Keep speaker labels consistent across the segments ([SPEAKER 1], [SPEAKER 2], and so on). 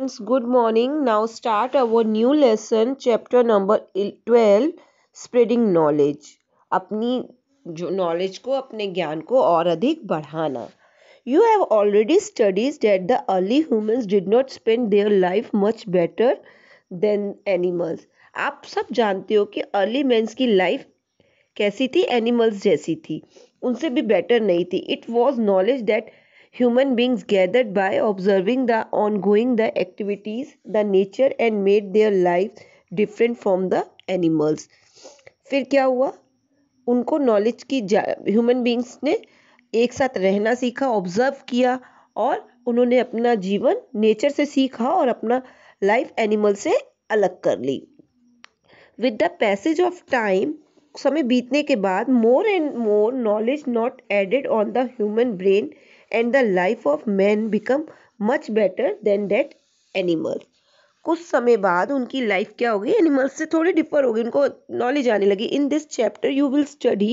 [SPEAKER 1] Friends, good morning. Now start our new lesson, chapter number 12, spreading knowledge. अपनी जो knowledge को अपने ज्ञान को और अधिक बढ़ाना You have already studied that the early humans did not spend their life much better than animals. आप सब जानते हो कि early men's की life कैसी थी animals जैसी थी उनसे भी better नहीं थी It was knowledge that human beings gathered by observing the ongoing the activities the nature and made their life different from the animals फिर क्या हुआ उनको नॉलेज की ह्यूमन बींग्स ने एक साथ रहना सीखा ऑब्जर्व किया और उन्होंने अपना जीवन नेचर से सीखा और अपना लाइफ एनिमल से अलग कर ली with the passage of time समय बीतने के बाद more and more knowledge not added on the human brain and the life of man become much better than that animals कुछ समय बाद उनकी लाइफ क्या होगी एनिमल्स से थोड़ी डिफर होगी उनको नॉलेज आने लगी in this chapter you will study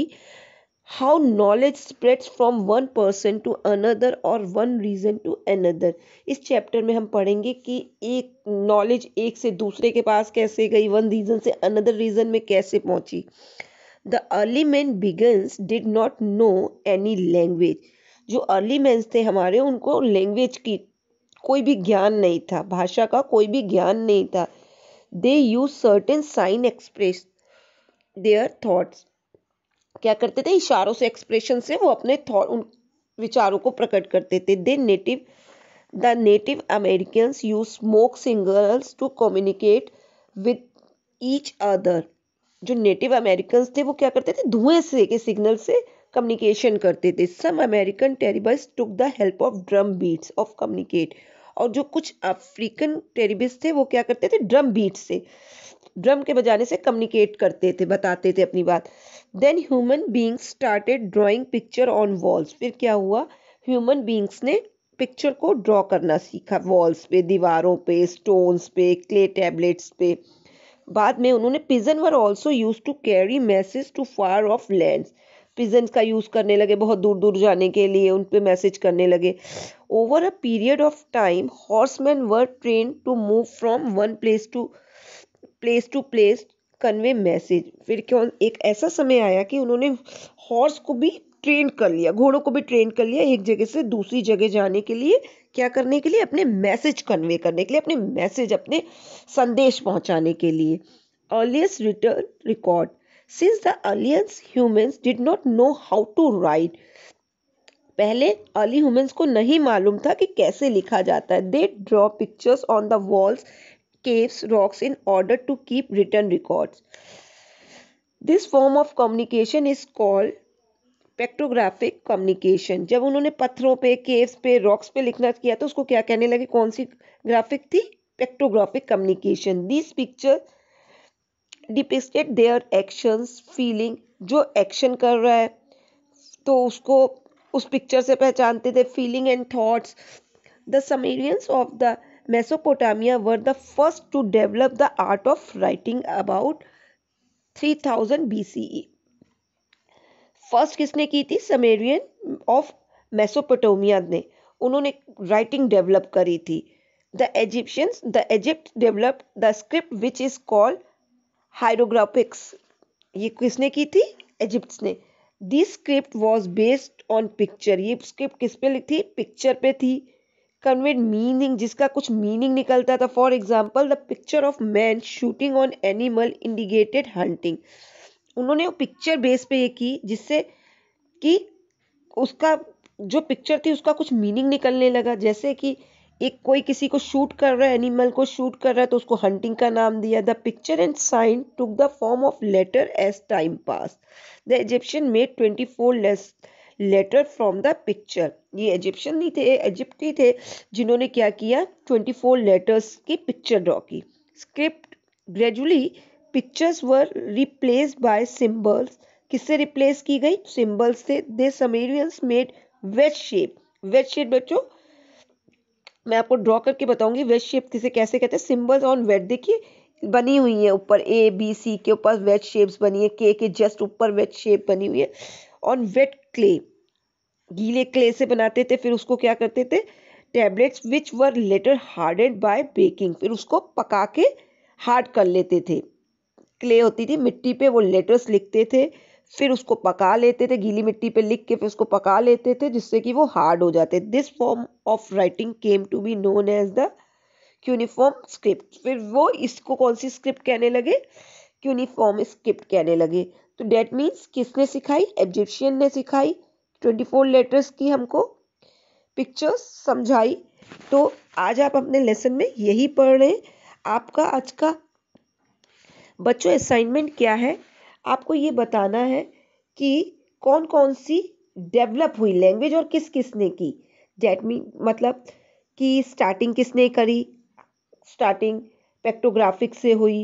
[SPEAKER 1] how knowledge spreads from one person to another और वन रीज़न टू अनदर इस चैप्टर में हम पढ़ेंगे कि एक नॉलेज एक से दूसरे के पास कैसे गई वन रीजन से अनदर रीजन में कैसे पहुंची the early man beings did not know any language जो अर्ली मैंस थे हमारे उनको लैंग्वेज की कोई भी ज्ञान नहीं था भाषा का कोई भी ज्ञान नहीं था they use certain sign express their thoughts क्या करते थे इशारों से एक्सप्रेशन से वो अपने थॉट उन विचारों को प्रकट करते थे they native the native American use smoke signals to communicate with each other जो नेटिव अमेरिकन्स थे वो क्या करते थे धुएं से के सिग्नल से कम्युनिकेशन करते थे some American tribals took the help of drum beats of communicate और जो कुछ अफ्रीकन टेरिबिस थे वो क्या करते थे ड्रम बीट से ड्रम के बजाने से कम्युनिकेट करते थे बताते थे अपनी बात then human beings started drawing picture on walls फिर क्या हुआ ह्यूमन बींग्स ने पिक्चर को ड्रॉ करना सीखा वॉल्स पे दीवारों पे स्टोन्स पे क्ले टैबलेट्स पे बाद में उन्होंने pigeon were also use to carry message to far off lands pigeons का यूज़ करने लगे बहुत दूर दूर जाने के लिए उन पर मैसेज करने लगे over a period of time horsemen were train to move from one place to place to place convey message फिर क्यों एक ऐसा समय आया कि उन्होंने हॉर्स को भी ट्रेन कर लिया घोड़ों को भी ट्रेन कर लिया एक जगह से दूसरी जगह जाने के लिए क्या करने के लिए अपने मैसेज कन्वे करने के लिए अपने मैसेज अपने संदेश पहुंचाने के लिए earliest written record since the अर्लियंस humans did not know how to write पहले अर्ली ह्यूमंस को नहीं मालूम था कि कैसे लिखा जाता है they draw pictures on the walls caves rocks in order to keep written records this form of communication is called pictographic communication जब उन्होंने पत्थरों पे केव्स पे रॉक्स पे लिखना किया तो उसको क्या कहने लगे कौन सी ग्राफिक थी pictographic communication this picture depicted their actions feeling जो एक्शन कर रहा है तो उसको उस पिक्चर से पहचानते थे feeling and thoughts the Sumerians of the Mesopotamia were the first to develop the art of writing about 3000 BCE first किसने की थी समेरियन ऑफ मेसोपोटामिया ने उन्होंने राइटिंग डेवलप करी थी the Egyptians the Egypt developed the script which is called hieroglyphics ये किसने की थी इजिप्ट ने this script was based on picture ये स्क्रिप्ट किस पे थी पिक्चर पे थी कन्वेड मीनिंग जिसका कुछ मीनिंग निकलता था for example the picture of man shooting on animal indicated hunting उन्होंने वो पिक्चर बेस पे ये की जिससे कि उसका जो पिक्चर थी उसका कुछ मीनिंग निकलने लगा जैसे कि एक कोई किसी को शूट कर रहा है एनिमल को शूट कर रहा है तो उसको हंटिंग का नाम दिया the picture and sign took the form of letter as time pass the Egyptian made twenty four less letter from the picture ये इजिप्शियन नहीं थे ही थे जिन्होंने क्या किया ट्वेंटी फोर लेटर्स की पिक्चर ड्रॉ की script gradually pictures were replace by symbols किससे रिप्लेस की गई सिम्बल्स थे the Sumerians made wedge shape wedge shape बच्चों मैं आपको ड्रॉ करके बताऊंगी वेज शेप किसे कैसे कहते हैं सिम्बल्स ऑन वेट देखिए बनी हुई है ऊपर ए बी सी के ऊपर वेज शेप्स बनी है के के जस्ट ऊपर वेज शेप बनी हुई है ऑन वेट क्ले गीले क्ले से बनाते थे फिर उसको क्या करते थे tablets which were later hardened by baking फिर उसको पका के हार्ड कर लेते थे क्ले होती थी मिट्टी पे वो लेटर्स लिखते थे फिर उसको पका लेते थे गीली मिट्टी पे लिख के फिर उसको पका लेते थे जिससे कि वो हार्ड हो जाते this form of writing came to be known as the cuneiform script फिर वो इसको कौन सी स्क्रिप्ट कहने लगे क्यूनिफॉर्म स्क्रिप्ट कहने लगे तो डेट मीन्स किसने सिखाई एजिप्शियन ने सिखाई ट्वेंटी फोर लेटर्स की हमको पिक्चर्स समझाई तो आज आप अपने लेसन में यही पढ़ रहे हैं आपका आज का बच्चों असाइनमेंट क्या है आपको ये बताना है कि कौन कौन सी डेवलप हुई लैंग्वेज और किस किस ने की डेट मीन मतलब कि स्टार्टिंग किसने करी स्टार्टिंग पेक्टोग्राफिक से हुई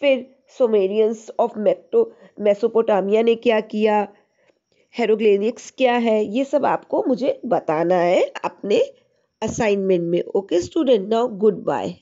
[SPEAKER 1] फिर सोमेरियंस ऑफ मेक्टो मेसोपोटामिया ने क्या किया हेरोग्लेनिक्स क्या है ये सब आपको मुझे बताना है अपने असाइनमेंट में okay student now good bye